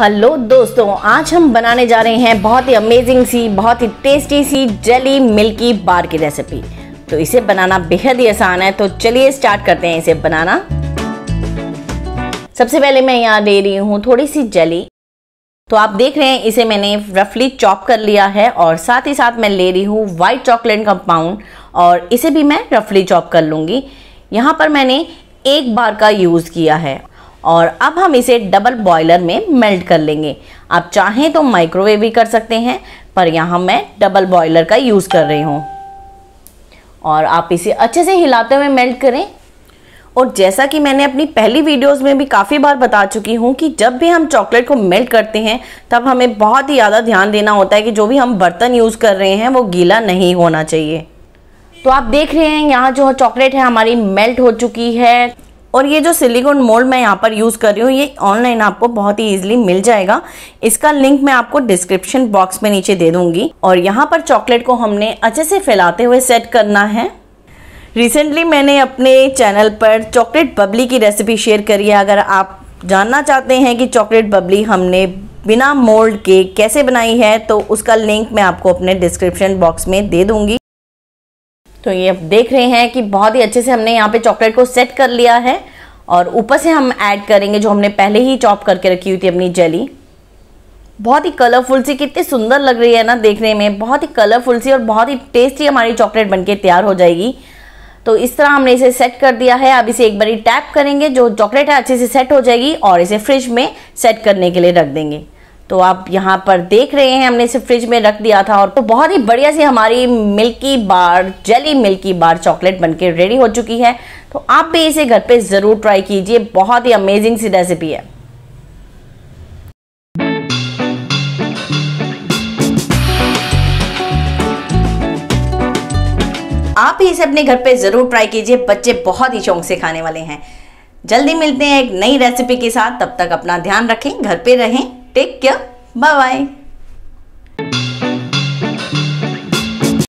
Hello दोस्तों आज हम बनाने जा रहे हैं बहुत ही अमेजिंग सी बहुत ही टेस्टी सी जली मिल्की बार की रेसिपी तो इसे बनाना बेहद ही आसान है तो चलिए स्टार्ट करते हैं इसे बनाना सबसे पहले मैं यहाँ ले रही हूँ थोड़ी सी जली तो आप देख रहे हैं इसे मैंने रफली चॉप कर लिया है और साथ ही साथ मैं ले रही हूँ वाइट चॉकलेट कंपाउंड और इसे भी मैं रफली चॉप कर लूँगी यहाँ पर मैंने एक बार का यूज़ किया है और अब हम इसे डबल बॉयलर में मेल्ट कर लेंगे आप चाहें तो माइक्रोवेव भी कर सकते हैं पर यहाँ मैं डबल बॉयलर का यूज़ कर रही हूँ और आप इसे अच्छे से हिलाते हुए मेल्ट करें और जैसा कि मैंने अपनी पहली वीडियोस में भी काफ़ी बार बता चुकी हूँ कि जब भी हम चॉकलेट को मेल्ट करते हैं तब हमें बहुत ही ज़्यादा ध्यान देना होता है कि जो भी हम बर्तन यूज़ कर रहे हैं वो गीला नहीं होना चाहिए तो आप देख रहे हैं यहाँ जो चॉकलेट है हमारी मेल्ट हो चुकी है और ये जो सिलिकॉन मोल्ड मैं यहाँ पर यूज़ कर रही हूँ ये ऑनलाइन आपको बहुत ही ईजिली मिल जाएगा इसका लिंक मैं आपको डिस्क्रिप्शन बॉक्स में नीचे दे दूंगी और यहाँ पर चॉकलेट को हमने अच्छे से फैलाते हुए सेट करना है रिसेंटली मैंने अपने चैनल पर चॉकलेट बबली की रेसिपी शेयर करी है अगर आप जानना चाहते हैं कि चॉकलेट बबली हमने बिना मोल्ड के कैसे बनाई है तो उसका लिंक मैं आपको अपने डिस्क्रिप्शन बॉक्स में दे दूंगी तो ये आप देख रहे हैं कि बहुत ही अच्छे से हमने यहाँ पे चॉकलेट को सेट कर लिया है और ऊपर से हम ऐड करेंगे जो हमने पहले ही चॉप करके रखी हुई थी अपनी जेली बहुत ही कलरफुल सी कितनी सुंदर लग रही है ना देखने में बहुत ही कलरफुल सी और बहुत ही टेस्टी हमारी चॉकलेट बनके तैयार हो जाएगी तो इस तरह हमने इसे सेट कर दिया है अब इसे एक बारी टैप करेंगे जो चॉकलेट है अच्छे से सेट हो जाएगी और इसे फ्रिज में सेट करने के लिए रख देंगे तो आप यहाँ पर देख रहे हैं हमने इसे फ्रिज में रख दिया था और तो बहुत ही बढ़िया सी हमारी Milky Bar jelly Milky Bar chocolate बनके रेडी हो चुकी है तो आप भी इसे घर पे ज़रूर ट्राई कीजिए बहुत ही अमेजिंग सी रेसिपी है आप भी इसे अपने घर पे ज़रूर ट्राई कीजिए बच्चे बहुत ही शौक से खाने वाले हैं जल्दी मिलते हैं एक नई रेसिपी के साथ तब तक अपना ध्यान रखें घर पे रहें Take care. Bye bye.